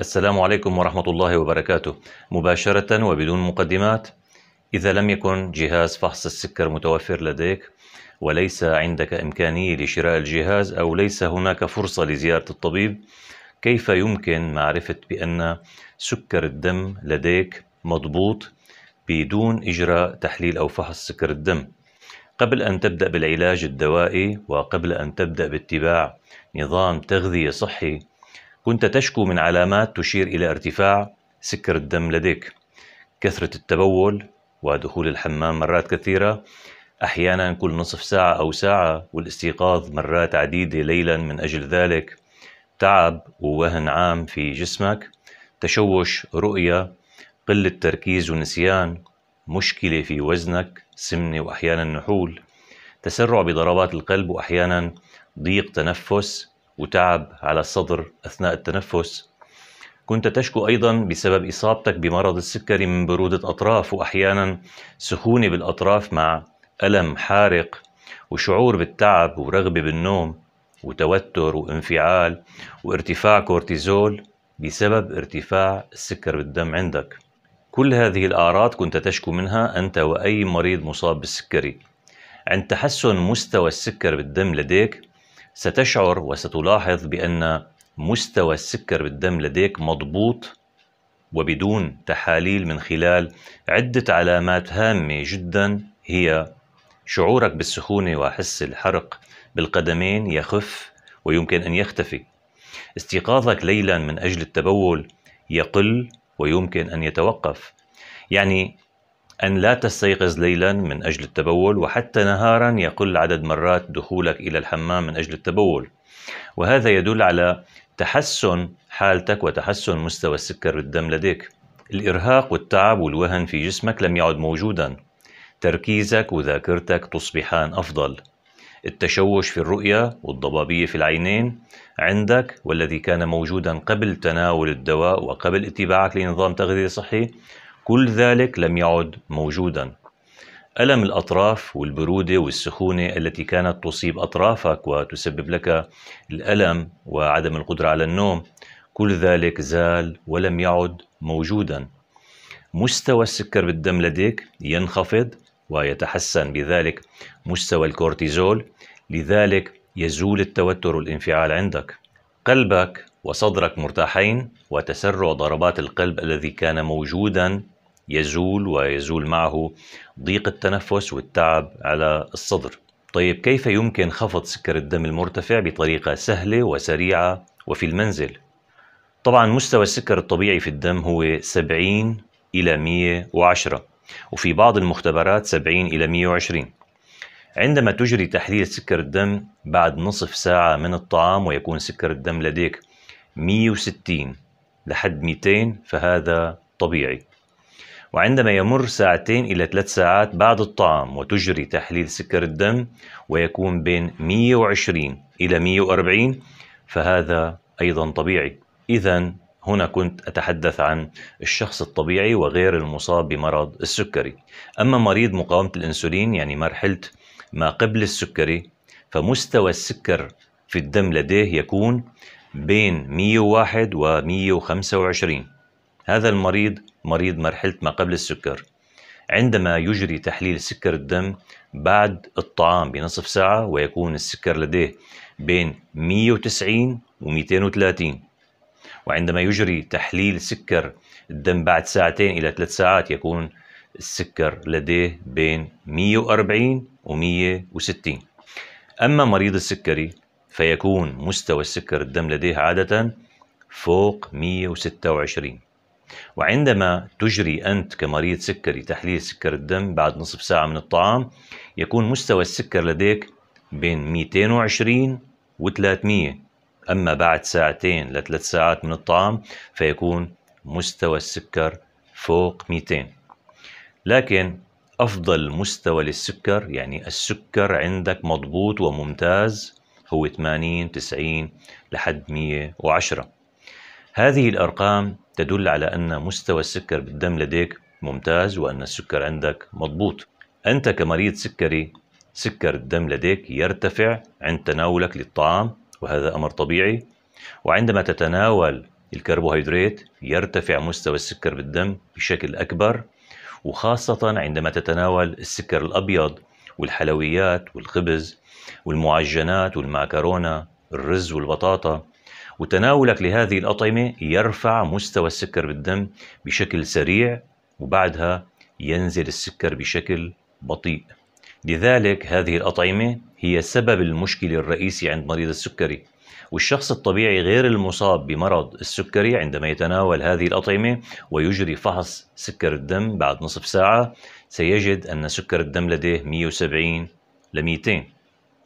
السلام عليكم ورحمة الله وبركاته مباشرة وبدون مقدمات إذا لم يكن جهاز فحص السكر متوفر لديك وليس عندك إمكانية لشراء الجهاز أو ليس هناك فرصة لزيارة الطبيب كيف يمكن معرفة بأن سكر الدم لديك مضبوط بدون إجراء تحليل أو فحص سكر الدم قبل أن تبدأ بالعلاج الدوائي وقبل أن تبدأ باتباع نظام تغذية صحي كنت تشكو من علامات تشير إلى ارتفاع سكر الدم لديك كثرة التبول ودخول الحمام مرات كثيرة أحيانا كل نصف ساعة أو ساعة والاستيقاظ مرات عديدة ليلا من أجل ذلك تعب ووهن عام في جسمك تشوش رؤية قلة تركيز ونسيان مشكلة في وزنك سمنة وأحيانا نحول تسرع بضربات القلب وأحيانا ضيق تنفس وتعب على الصدر أثناء التنفس كنت تشكو أيضا بسبب إصابتك بمرض السكري من برودة أطراف وأحيانا سخونة بالأطراف مع ألم حارق وشعور بالتعب ورغبة بالنوم وتوتر وانفعال وارتفاع كورتيزول بسبب ارتفاع السكر بالدم عندك كل هذه الأعراض كنت تشكو منها أنت وأي مريض مصاب بالسكري عند تحسن مستوى السكر بالدم لديك ستشعر وستلاحظ بأن مستوى السكر بالدم لديك مضبوط وبدون تحاليل من خلال عدة علامات هامة جدا هي شعورك بالسخونة وحس الحرق بالقدمين يخف ويمكن أن يختفي استيقاظك ليلا من أجل التبول يقل ويمكن أن يتوقف يعني أن لا تستيقظ ليلا من أجل التبول وحتى نهارا يقل عدد مرات دخولك إلى الحمام من أجل التبول وهذا يدل على تحسن حالتك وتحسن مستوى السكر بالدم لديك الإرهاق والتعب والوهن في جسمك لم يعد موجودا تركيزك وذاكرتك تصبحان أفضل التشوش في الرؤية والضبابية في العينين عندك والذي كان موجودا قبل تناول الدواء وقبل اتباعك لنظام تغذية صحي كل ذلك لم يعد موجودا ألم الأطراف والبرودة والسخونة التي كانت تصيب أطرافك وتسبب لك الألم وعدم القدرة على النوم كل ذلك زال ولم يعد موجودا مستوى السكر بالدم لديك ينخفض ويتحسن بذلك مستوى الكورتيزول لذلك يزول التوتر والانفعال عندك قلبك وصدرك مرتاحين وتسرع ضربات القلب الذي كان موجودا يزول ويزول معه ضيق التنفس والتعب على الصدر طيب كيف يمكن خفض سكر الدم المرتفع بطريقة سهلة وسريعة وفي المنزل؟ طبعا مستوى السكر الطبيعي في الدم هو 70 إلى 110 وفي بعض المختبرات 70 إلى 120 عندما تجري تحليل سكر الدم بعد نصف ساعة من الطعام ويكون سكر الدم لديك 160 لحد 200 فهذا طبيعي وعندما يمر ساعتين إلى ثلاث ساعات بعد الطعام وتجري تحليل سكر الدم ويكون بين 120 إلى 140 فهذا أيضا طبيعي إذا هنا كنت أتحدث عن الشخص الطبيعي وغير المصاب بمرض السكري أما مريض مقاومة الأنسولين يعني مرحلة ما قبل السكري فمستوى السكر في الدم لديه يكون بين 101 و 125 هذا المريض مريض مرحلة ما قبل السكر عندما يجري تحليل سكر الدم بعد الطعام بنصف ساعة ويكون السكر لديه بين 190 و 230 وعندما يجري تحليل سكر الدم بعد ساعتين إلى ثلاث ساعات يكون السكر لديه بين 140 و 160 أما مريض السكري فيكون مستوى السكر الدم لديه عادة فوق 126 وعندما تجري أنت كمريض سكري تحليل سكر الدم بعد نصف ساعة من الطعام يكون مستوى السكر لديك بين 220 و 300 أما بعد ساعتين لثلاث ساعات من الطعام فيكون مستوى السكر فوق 200 لكن أفضل مستوى للسكر يعني السكر عندك مضبوط وممتاز هو 80 90 لحد 110 هذه الأرقام تدل على أن مستوى السكر بالدم لديك ممتاز وأن السكر عندك مضبوط أنت كمريض سكري سكر الدم لديك يرتفع عند تناولك للطعام وهذا أمر طبيعي وعندما تتناول الكربوهيدرات يرتفع مستوى السكر بالدم بشكل أكبر وخاصة عندما تتناول السكر الأبيض والحلويات والخبز والمعجنات والمعكرونة الرز والبطاطا وتناولك لهذه الأطعمة يرفع مستوى السكر بالدم بشكل سريع وبعدها ينزل السكر بشكل بطيء لذلك هذه الأطعمة هي سبب المشكلة الرئيسي عند مريض السكري والشخص الطبيعي غير المصاب بمرض السكري عندما يتناول هذه الأطعمة ويجري فحص سكر الدم بعد نصف ساعة سيجد أن سكر الدم لديه 170 ل 200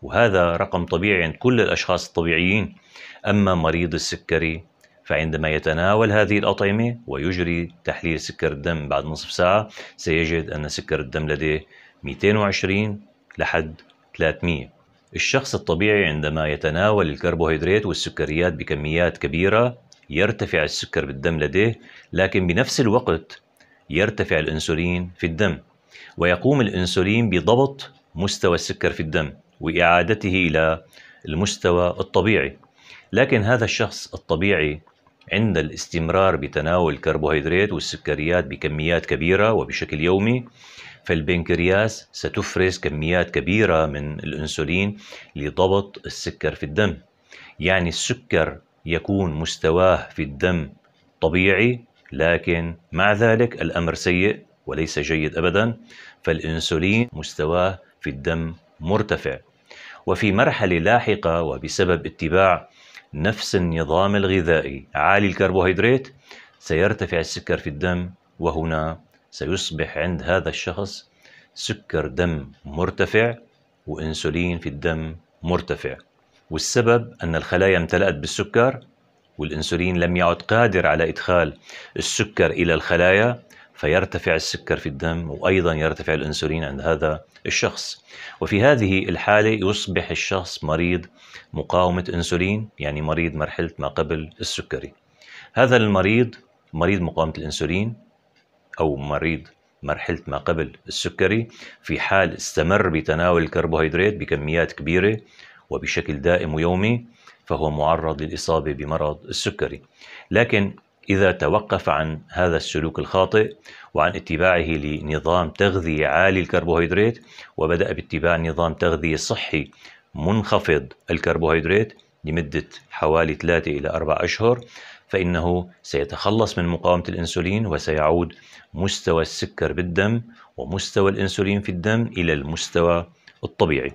وهذا رقم طبيعي عند كل الأشخاص الطبيعيين أما مريض السكري فعندما يتناول هذه الأطعمة ويجري تحليل سكر الدم بعد نصف ساعة سيجد أن سكر الدم لديه 220 لحد 300 الشخص الطبيعي عندما يتناول الكربوهيدرات والسكريات بكميات كبيرة يرتفع السكر بالدم لديه لكن بنفس الوقت يرتفع الأنسولين في الدم ويقوم الأنسولين بضبط مستوى السكر في الدم واعادته الى المستوى الطبيعي لكن هذا الشخص الطبيعي عند الاستمرار بتناول الكربوهيدرات والسكريات بكميات كبيره وبشكل يومي فالبنكرياس ستفرز كميات كبيره من الانسولين لضبط السكر في الدم يعني السكر يكون مستواه في الدم طبيعي لكن مع ذلك الامر سيء وليس جيد ابدا فالانسولين مستواه في الدم مرتفع وفي مرحلة لاحقة وبسبب اتباع نفس النظام الغذائي عالي الكربوهيدرات سيرتفع السكر في الدم وهنا سيصبح عند هذا الشخص سكر دم مرتفع وإنسولين في الدم مرتفع والسبب أن الخلايا امتلأت بالسكر والإنسولين لم يعد قادر على إدخال السكر إلى الخلايا فيرتفع السكر في الدم وايضا يرتفع الانسولين عند هذا الشخص وفي هذه الحاله يصبح الشخص مريض مقاومه انسولين يعني مريض مرحله ما قبل السكري هذا المريض مريض مقاومه الانسولين او مريض مرحله ما قبل السكري في حال استمر بتناول الكربوهيدرات بكميات كبيره وبشكل دائم ويومي فهو معرض للاصابه بمرض السكري لكن إذا توقف عن هذا السلوك الخاطئ وعن اتباعه لنظام تغذية عالي الكربوهيدرات وبدأ باتباع نظام تغذية صحي منخفض الكربوهيدرات لمدة حوالي 3 إلى 4 أشهر فإنه سيتخلص من مقاومة الأنسولين وسيعود مستوى السكر بالدم ومستوى الأنسولين في الدم إلى المستوى الطبيعي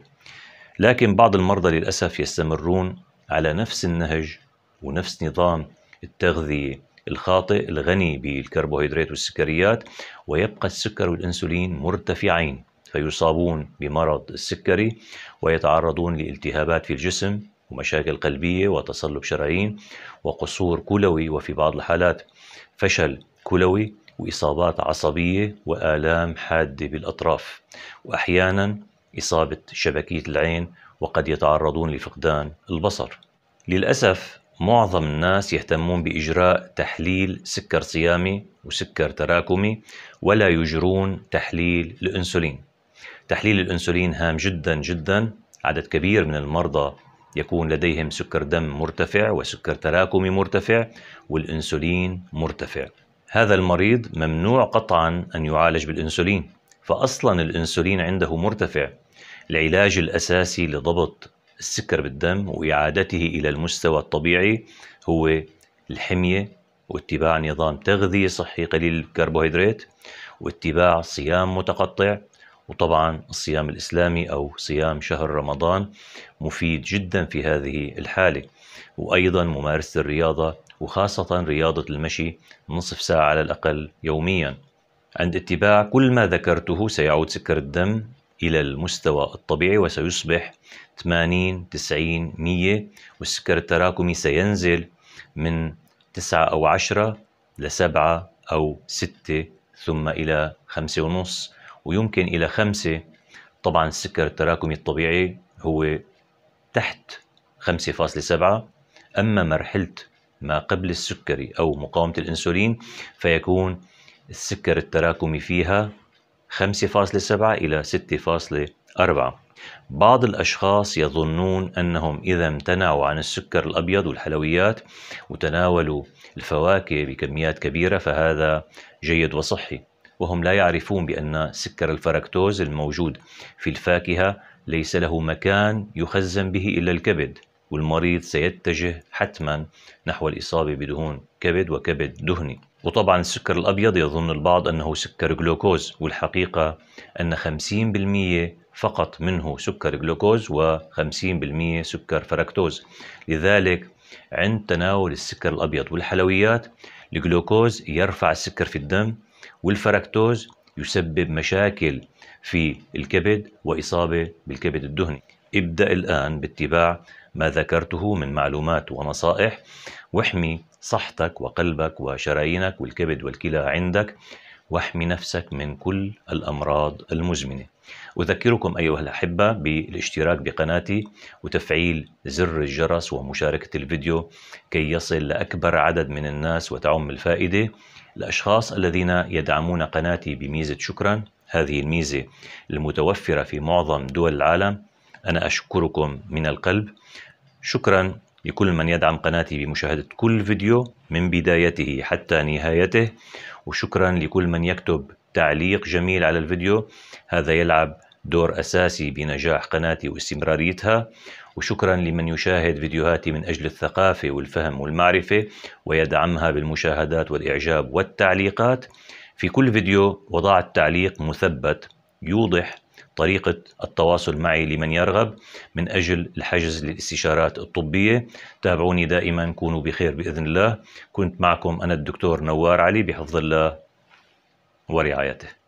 لكن بعض المرضى للأسف يستمرون على نفس النهج ونفس نظام التغذية الخاطئ الغني بالكربوهيدرات والسكريات ويبقى السكر والأنسولين مرتفعين فيصابون بمرض السكري ويتعرضون لالتهابات في الجسم ومشاكل قلبية وتصلب شرايين وقصور كلوي وفي بعض الحالات فشل كلوي وإصابات عصبية وآلام حادة بالأطراف وأحيانا إصابة شبكية العين وقد يتعرضون لفقدان البصر للأسف معظم الناس يهتمون بإجراء تحليل سكر صيامي وسكر تراكمي ولا يجرون تحليل الأنسولين تحليل الأنسولين هام جدا جدا عدد كبير من المرضى يكون لديهم سكر دم مرتفع وسكر تراكمي مرتفع والأنسولين مرتفع هذا المريض ممنوع قطعا أن يعالج بالأنسولين فأصلا الأنسولين عنده مرتفع العلاج الأساسي لضبط السكر بالدم وإعادته إلى المستوى الطبيعي هو الحمية واتباع نظام تغذية صحي قليل الكربوهيدرات واتباع صيام متقطع وطبعا الصيام الإسلامي أو صيام شهر رمضان مفيد جدا في هذه الحالة وأيضا ممارسة الرياضة وخاصة رياضة المشي نصف ساعة على الأقل يوميا عند اتباع كل ما ذكرته سيعود سكر الدم إلى المستوى الطبيعي وسيصبح 80 90 100 والسكر التراكمي سينزل من 9 أو 10 ل 7 أو 6 ثم إلى 5 ونص ويمكن إلى 5 طبعا السكر التراكمي الطبيعي هو تحت 5.7 أما مرحلة ما قبل السكري أو مقاومة الأنسولين فيكون السكر التراكمي فيها 5.7 إلى أربعة بعض الأشخاص يظنون أنهم إذا امتنعوا عن السكر الأبيض والحلويات وتناولوا الفواكه بكميات كبيرة فهذا جيد وصحي وهم لا يعرفون بأن سكر الفركتوز الموجود في الفاكهة ليس له مكان يخزن به إلا الكبد والمريض سيتجه حتما نحو الإصابة بدهون كبد وكبد دهني وطبعا السكر الأبيض يظن البعض أنه سكر جلوكوز والحقيقة أن 50% فقط منه سكر جلوكوز و50% سكر فركتوز لذلك عند تناول السكر الأبيض والحلويات الجلوكوز يرفع السكر في الدم والفركتوز يسبب مشاكل في الكبد وإصابة بالكبد الدهني ابدأ الآن باتباع ما ذكرته من معلومات ونصائح واحمي صحتك وقلبك وشرايينك والكبد والكلى عندك واحمي نفسك من كل الأمراض المزمنة أذكركم أيها الأحبة بالاشتراك بقناتي وتفعيل زر الجرس ومشاركة الفيديو كي يصل لأكبر عدد من الناس وتعم الفائدة الأشخاص الذين يدعمون قناتي بميزة شكرا هذه الميزة المتوفرة في معظم دول العالم أنا أشكركم من القلب شكرا لكل من يدعم قناتي بمشاهدة كل فيديو من بدايته حتى نهايته وشكرا لكل من يكتب تعليق جميل على الفيديو هذا يلعب دور أساسي بنجاح قناتي واستمراريتها وشكرا لمن يشاهد فيديوهاتي من أجل الثقافة والفهم والمعرفة ويدعمها بالمشاهدات والإعجاب والتعليقات في كل فيديو وضعت تعليق مثبت يوضح طريقة التواصل معي لمن يرغب من أجل الحجز للاستشارات الطبية تابعوني دائما كونوا بخير بإذن الله كنت معكم أنا الدكتور نوار علي بحفظ الله ورعايته